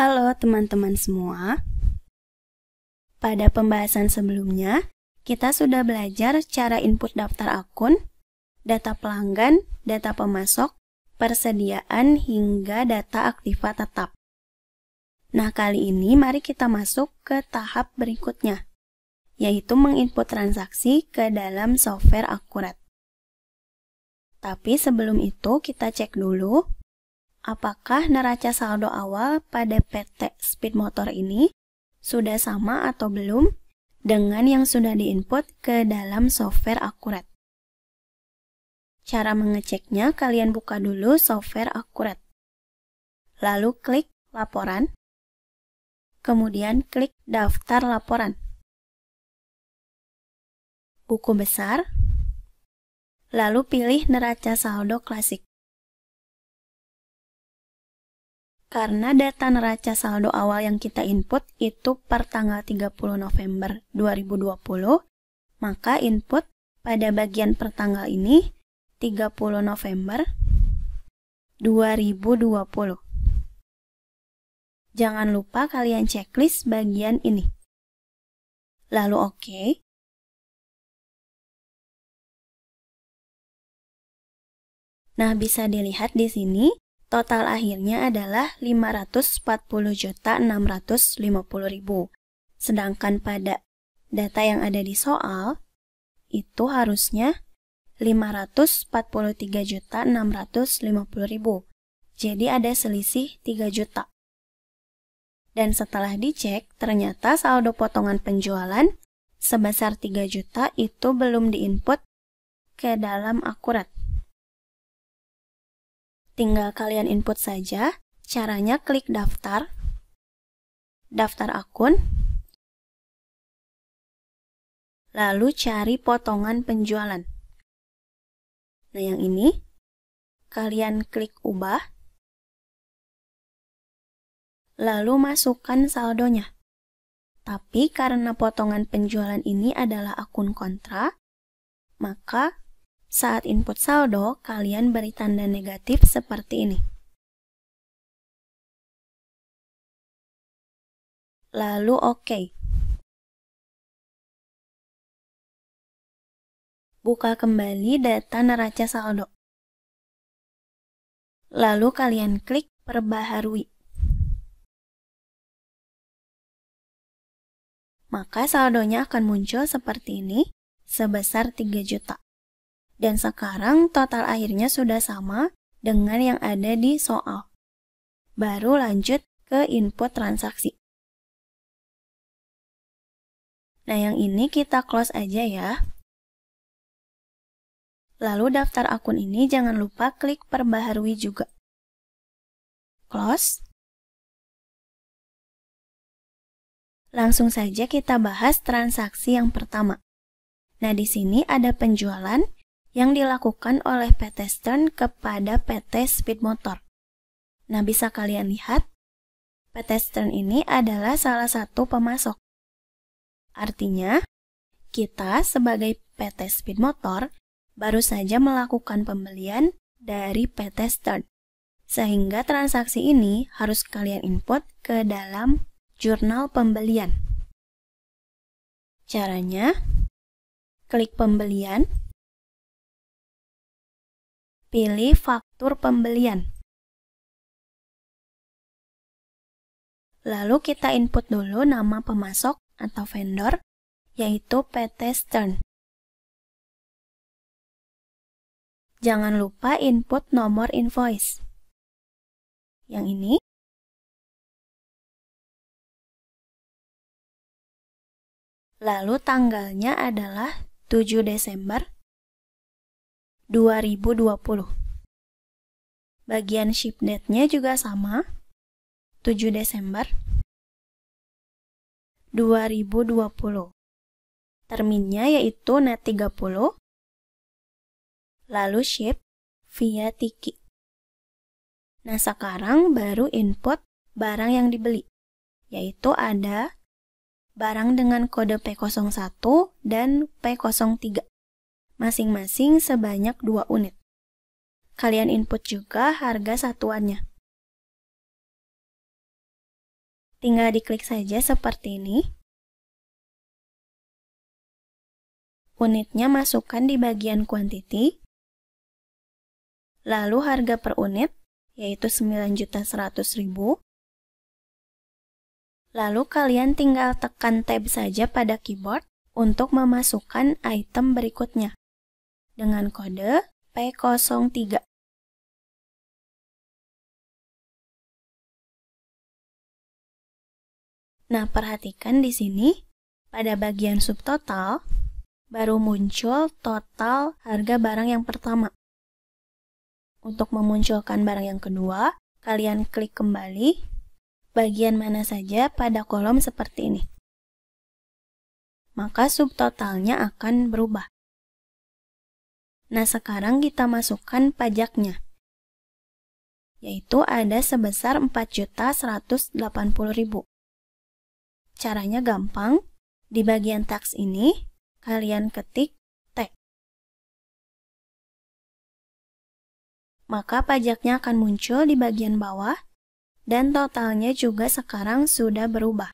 Halo teman-teman semua. Pada pembahasan sebelumnya, kita sudah belajar cara input daftar akun, data pelanggan, data pemasok, persediaan hingga data aktiva tetap. Nah, kali ini mari kita masuk ke tahap berikutnya, yaitu menginput transaksi ke dalam software akurat. Tapi sebelum itu kita cek dulu apakah neraca saldo awal pada PT Speed Motor ini sudah sama atau belum dengan yang sudah diinput ke dalam software akurat. Cara mengeceknya, kalian buka dulu software akurat. Lalu klik laporan. Kemudian klik daftar laporan. Buku besar. Lalu pilih neraca saldo klasik. karena data neraca saldo awal yang kita input itu per tanggal 30 November 2020, maka input pada bagian per tanggal ini 30 November 2020. Jangan lupa kalian checklist bagian ini. Lalu oke. Okay. Nah, bisa dilihat di sini Total akhirnya adalah 540.650.000. Sedangkan pada data yang ada di soal, itu harusnya 543.650.000. Jadi ada selisih 3 juta. Dan setelah dicek, ternyata saldo potongan penjualan sebesar 3 juta itu belum diinput ke dalam akurat. Tinggal kalian input saja. Caranya klik daftar, daftar akun, lalu cari potongan penjualan. Nah, yang ini kalian klik ubah, lalu masukkan saldonya. Tapi karena potongan penjualan ini adalah akun kontra, maka saat input saldo, kalian beri tanda negatif seperti ini. Lalu OK. Buka kembali data neraca saldo. Lalu kalian klik perbaharui. Maka saldonya akan muncul seperti ini, sebesar 3 juta. Dan sekarang total akhirnya sudah sama dengan yang ada di soal. Baru lanjut ke input transaksi. Nah, yang ini kita close aja ya. Lalu daftar akun ini jangan lupa klik perbaharui juga. Close. Langsung saja kita bahas transaksi yang pertama. Nah, di sini ada penjualan yang dilakukan oleh PT Stern kepada PT Speed Motor. Nah, bisa kalian lihat, PT Stern ini adalah salah satu pemasok. Artinya, kita sebagai PT Speed Motor baru saja melakukan pembelian dari PT Stern. Sehingga transaksi ini harus kalian input ke dalam jurnal pembelian. Caranya, klik pembelian Pilih faktur pembelian. Lalu kita input dulu nama pemasok atau vendor, yaitu PT Stern. Jangan lupa input nomor invoice. Yang ini. Lalu tanggalnya adalah 7 Desember 2020. Bagian ship date-nya juga sama, 7 Desember 2020. Terminnya yaitu net 30, lalu ship via Tiki. Nah, sekarang baru input barang yang dibeli, yaitu ada barang dengan kode P01 dan P03 masing-masing sebanyak 2 unit. Kalian input juga harga satuannya. Tinggal diklik saja seperti ini. Unitnya masukkan di bagian quantity. Lalu harga per unit, yaitu 9.100.000. Lalu kalian tinggal tekan tab saja pada keyboard untuk memasukkan item berikutnya dengan kode P03. Nah, perhatikan di sini pada bagian subtotal baru muncul total harga barang yang pertama. Untuk memunculkan barang yang kedua, kalian klik kembali bagian mana saja pada kolom seperti ini. Maka subtotalnya akan berubah. Nah, sekarang kita masukkan pajaknya, yaitu ada sebesar 4.180.000. Caranya gampang, di bagian tax ini kalian ketik tax. Maka pajaknya akan muncul di bagian bawah dan totalnya juga sekarang sudah berubah.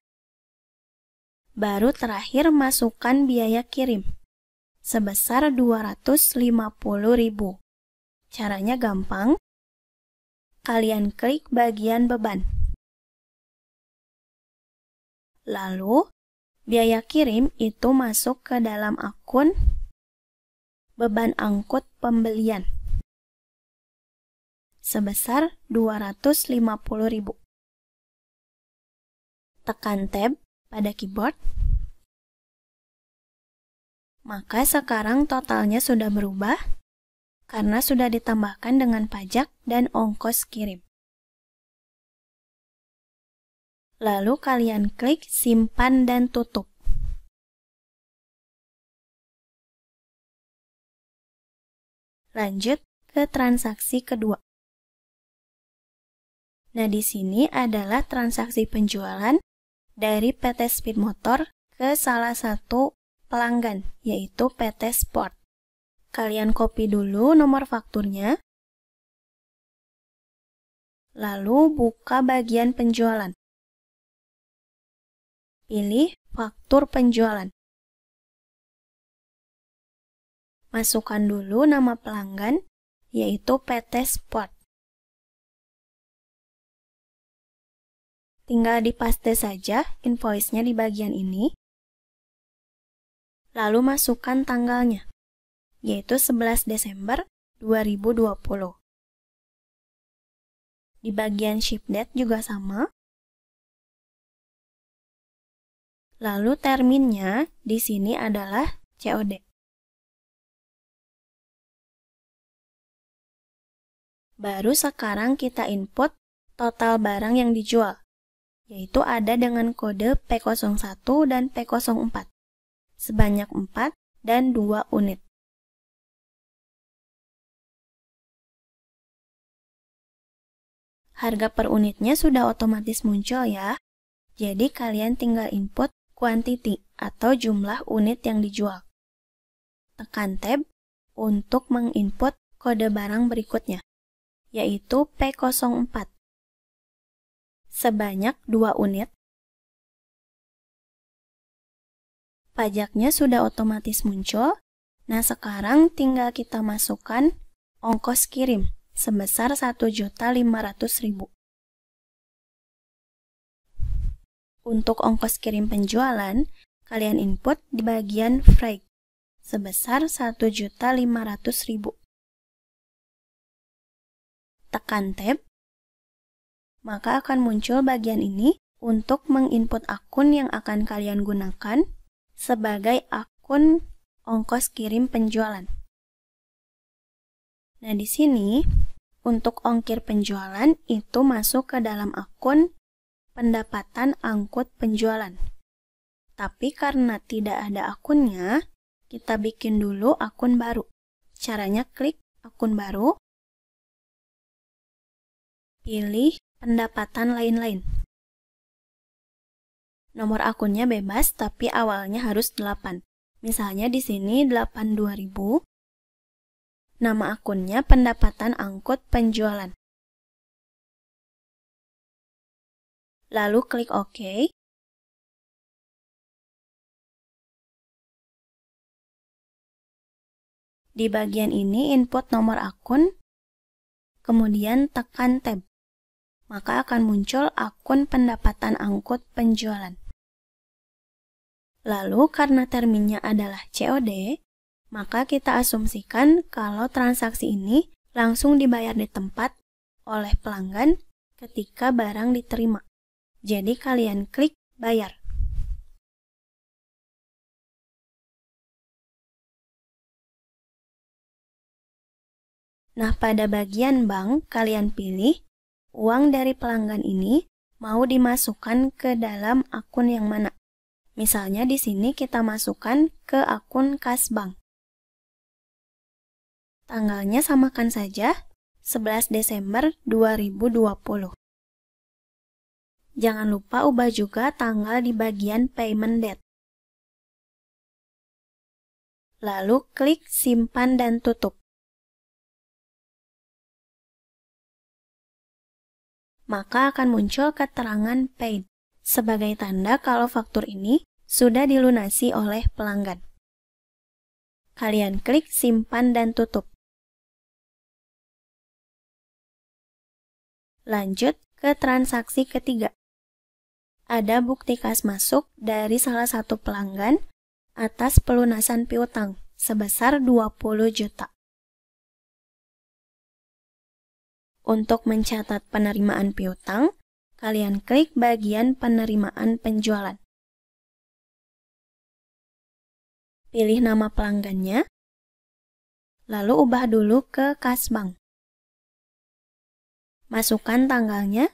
Baru terakhir masukkan biaya kirim sebesar 250.000. Caranya gampang. Kalian klik bagian beban. Lalu, biaya kirim itu masuk ke dalam akun beban angkut pembelian sebesar 250.000. Tekan tab pada keyboard maka sekarang totalnya sudah berubah karena sudah ditambahkan dengan pajak dan ongkos kirim. Lalu kalian klik simpan dan tutup. Lanjut ke transaksi kedua. Nah, di sini adalah transaksi penjualan dari PT Speed Motor ke salah satu pelanggan, yaitu PT Sport. Kalian copy dulu nomor fakturnya, lalu buka bagian penjualan. Pilih faktur penjualan. Masukkan dulu nama pelanggan, yaitu PT Sport. Tinggal dipaste saja invoice-nya di bagian ini lalu masukkan tanggalnya, yaitu 11 Desember 2020. Di bagian ship date juga sama. Lalu terminnya di sini adalah COD. Baru sekarang kita input total barang yang dijual, yaitu ada dengan kode P01 dan P04 sebanyak 4 dan 2 unit. Harga per unitnya sudah otomatis muncul ya. Jadi kalian tinggal input quantity atau jumlah unit yang dijual. Tekan tab untuk menginput kode barang berikutnya, yaitu P04 sebanyak 2 unit pajaknya sudah otomatis muncul. Nah, sekarang tinggal kita masukkan ongkos kirim sebesar 1.500.000. Untuk ongkos kirim penjualan, kalian input di bagian freight sebesar 1.500.000. Tekan tab, maka akan muncul bagian ini untuk menginput akun yang akan kalian gunakan sebagai akun ongkos kirim penjualan. Nah, di sini untuk ongkir penjualan itu masuk ke dalam akun pendapatan angkut penjualan. Tapi karena tidak ada akunnya, kita bikin dulu akun baru. Caranya klik akun baru, pilih pendapatan lain-lain. Nomor akunnya bebas, tapi awalnya harus 8. Misalnya di sini 82.000. Nama akunnya pendapatan angkut penjualan. Lalu klik OK. Di bagian ini input nomor akun, kemudian tekan tab. Maka akan muncul akun pendapatan angkut penjualan. Lalu karena terminnya adalah COD, maka kita asumsikan kalau transaksi ini langsung dibayar di tempat oleh pelanggan ketika barang diterima. Jadi kalian klik bayar. Nah, pada bagian bank, kalian pilih uang dari pelanggan ini mau dimasukkan ke dalam akun yang mana. Misalnya di sini kita masukkan ke akun kas bank. Tanggalnya samakan saja, 11 Desember 2020. Jangan lupa ubah juga tanggal di bagian payment date. Lalu klik simpan dan tutup. Maka akan muncul keterangan paid sebagai tanda kalau faktur ini sudah dilunasi oleh pelanggan. Kalian klik simpan dan tutup. Lanjut ke transaksi ketiga. Ada bukti kas masuk dari salah satu pelanggan atas pelunasan piutang sebesar 20 juta. Untuk mencatat penerimaan piutang, kalian klik bagian penerimaan penjualan. Pilih nama pelanggannya, lalu ubah dulu ke kas bank, Masukkan tanggalnya,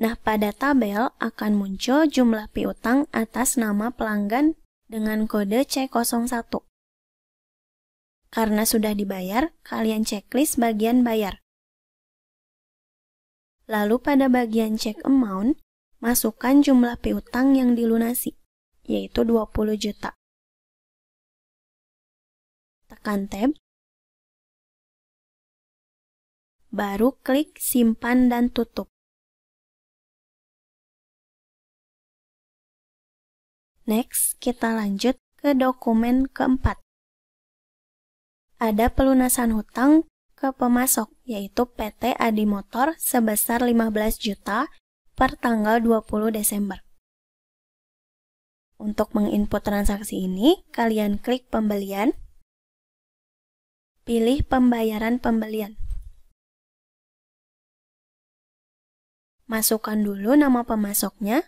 Nah, pada tabel akan muncul jumlah piutang atas nama pelanggan dengan kode C01. Karena sudah dibayar, kalian checklist bagian bayar. Lalu pada bagian check amount, masukkan jumlah piutang yang dilunasi, yaitu 20 juta. Tekan tab. Baru klik simpan dan tutup. Next, kita lanjut ke dokumen keempat, ada pelunasan hutang ke pemasok yaitu PT Adi Motor sebesar 15 juta per tanggal 20 Desember. Untuk menginput transaksi ini, kalian klik pembelian, pilih pembayaran pembelian. Masukkan dulu nama pemasoknya,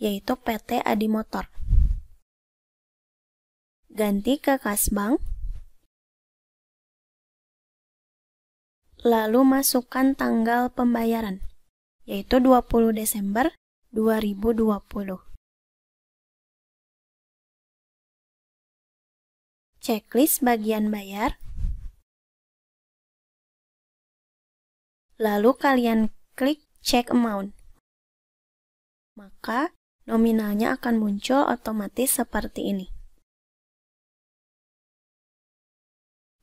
yaitu PT Adi Motor. Ganti ke kas bank. lalu masukkan tanggal pembayaran, yaitu 20 Desember 2020. Checklist bagian bayar. Lalu kalian klik check amount. Maka nominalnya akan muncul otomatis seperti ini.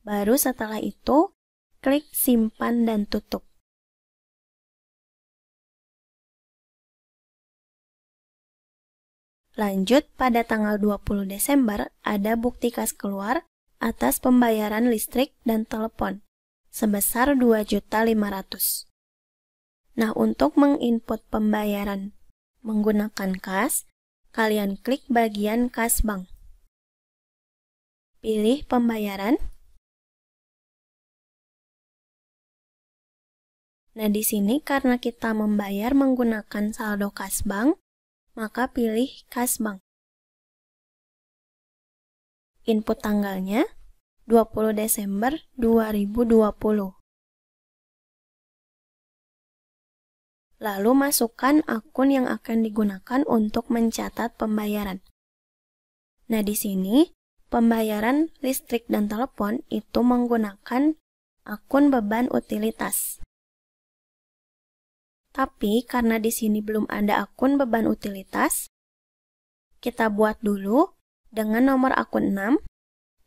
Baru setelah itu, Klik simpan dan tutup. Lanjut, pada tanggal 20 Desember ada bukti kas keluar atas pembayaran listrik dan telepon sebesar 2.500. Nah, untuk menginput pembayaran menggunakan kas, kalian klik bagian kas bank. Pilih pembayaran Nah, di sini karena kita membayar menggunakan saldo kas bank, maka pilih kas bank. Input tanggalnya 20 Desember 2020. Lalu masukkan akun yang akan digunakan untuk mencatat pembayaran. Nah, di sini pembayaran listrik dan telepon itu menggunakan akun beban utilitas. Tapi karena di sini belum ada akun beban utilitas, kita buat dulu dengan nomor akun 6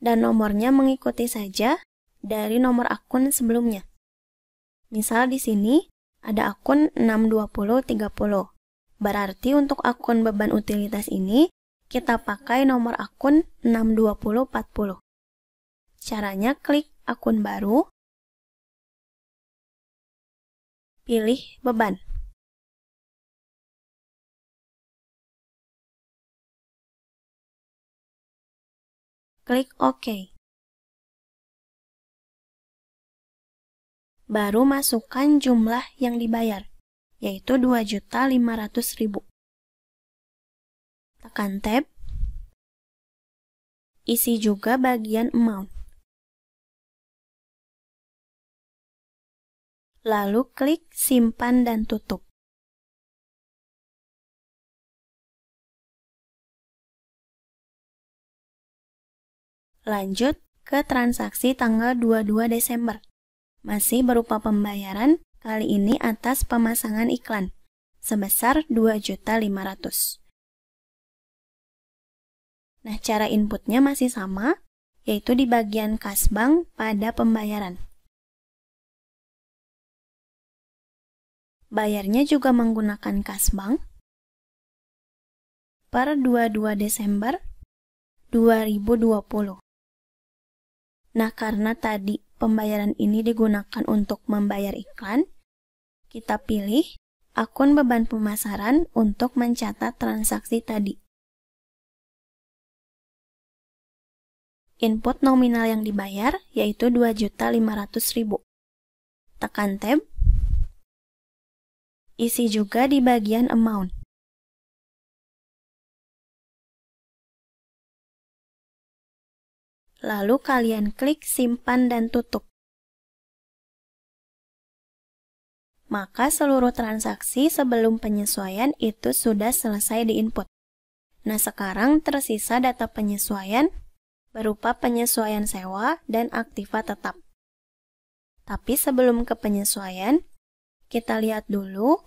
dan nomornya mengikuti saja dari nomor akun sebelumnya. Misal di sini ada akun 62030. Berarti untuk akun beban utilitas ini kita pakai nomor akun 62040. Caranya klik akun baru Pilih beban. Klik OK. Baru masukkan jumlah yang dibayar, yaitu 2.500.000. Tekan tab. Isi juga bagian amount. lalu klik simpan dan tutup. Lanjut ke transaksi tanggal 22 Desember. Masih berupa pembayaran, kali ini atas pemasangan iklan, sebesar 2.500. Nah, cara inputnya masih sama, yaitu di bagian kas bank pada pembayaran. Bayarnya juga menggunakan kas bank per 22 Desember 2020. Nah, karena tadi pembayaran ini digunakan untuk membayar iklan, kita pilih akun beban pemasaran untuk mencatat transaksi tadi. Input nominal yang dibayar yaitu 2.500.000. Tekan tab Isi juga di bagian amount. Lalu kalian klik simpan dan tutup. Maka seluruh transaksi sebelum penyesuaian itu sudah selesai diinput. Nah, sekarang tersisa data penyesuaian berupa penyesuaian sewa dan aktiva tetap. Tapi sebelum ke penyesuaian, kita lihat dulu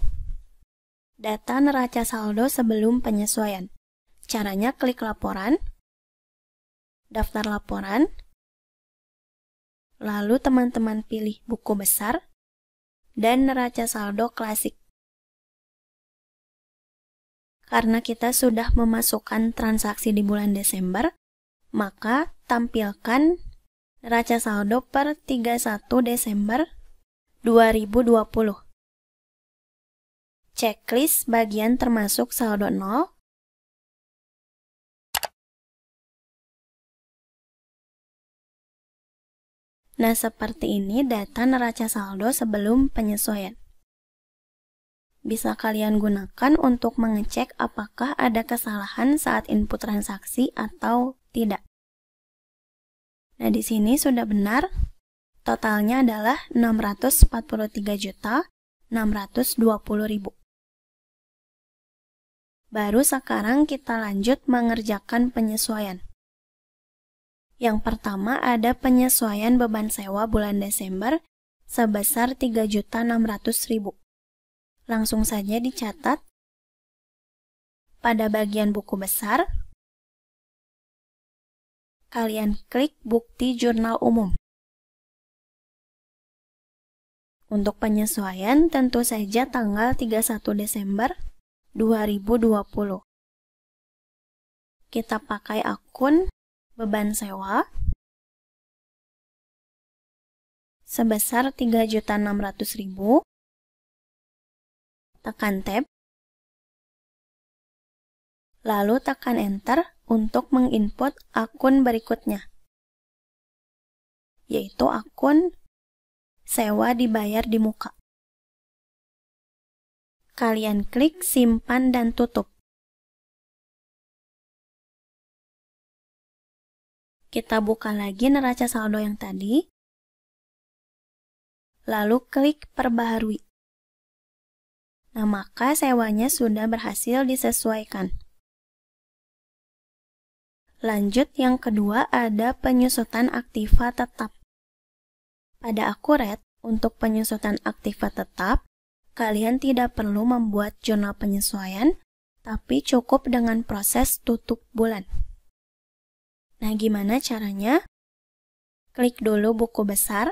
data neraca saldo sebelum penyesuaian. Caranya klik laporan, daftar laporan, lalu teman-teman pilih buku besar, dan neraca saldo klasik. Karena kita sudah memasukkan transaksi di bulan Desember, maka tampilkan neraca saldo per 31 Desember 2020. Checklist bagian termasuk saldo 0. Nah, seperti ini data neraca saldo sebelum penyesuaian. Bisa kalian gunakan untuk mengecek apakah ada kesalahan saat input transaksi atau tidak. Nah, di sini sudah benar. Totalnya adalah 643 Baru sekarang kita lanjut mengerjakan penyesuaian. Yang pertama ada penyesuaian beban sewa bulan Desember sebesar 3.600.000. Langsung saja dicatat pada bagian buku besar. Kalian klik bukti jurnal umum. Untuk penyesuaian tentu saja tanggal 31 Desember 2020. Kita pakai akun beban sewa sebesar 3.600.000. Tekan tab. Lalu tekan enter untuk menginput akun berikutnya, yaitu akun sewa dibayar di muka kalian klik simpan dan tutup. Kita buka lagi neraca saldo yang tadi. Lalu klik perbaharui. Nah, maka sewanya sudah berhasil disesuaikan. Lanjut yang kedua ada penyusutan aktiva tetap. Pada akurat, untuk penyusutan aktiva tetap, kalian tidak perlu membuat jurnal penyesuaian, tapi cukup dengan proses tutup bulan. Nah, gimana caranya? Klik dulu buku besar,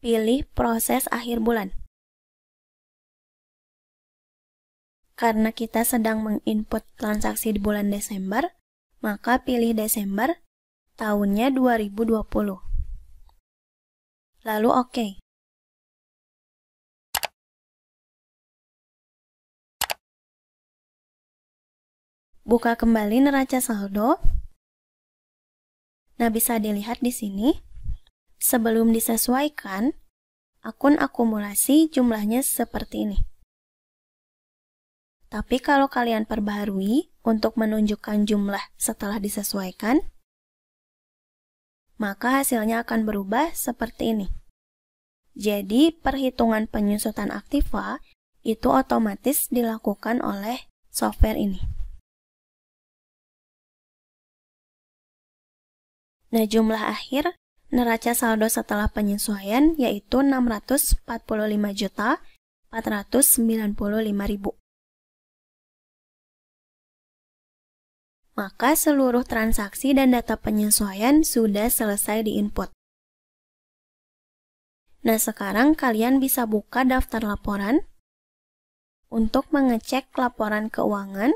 pilih proses akhir bulan. Karena kita sedang menginput transaksi di bulan Desember, maka pilih Desember tahunnya 2020. Lalu oke. OK. Buka kembali neraca saldo. Nah, bisa dilihat di sini. Sebelum disesuaikan, akun akumulasi jumlahnya seperti ini. Tapi kalau kalian perbarui untuk menunjukkan jumlah setelah disesuaikan, maka hasilnya akan berubah seperti ini. Jadi, perhitungan penyusutan aktiva itu otomatis dilakukan oleh software ini. Nah, jumlah akhir neraca saldo setelah penyesuaian yaitu 645 Maka seluruh transaksi dan data penyesuaian sudah selesai diinput. Nah, sekarang kalian bisa buka daftar laporan untuk mengecek laporan keuangan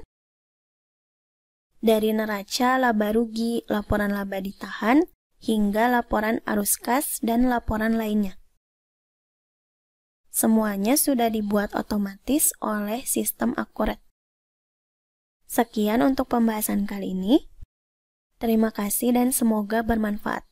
dari neraca laba rugi, laporan laba ditahan, hingga laporan arus kas dan laporan lainnya. Semuanya sudah dibuat otomatis oleh sistem akurat. Sekian untuk pembahasan kali ini. Terima kasih dan semoga bermanfaat.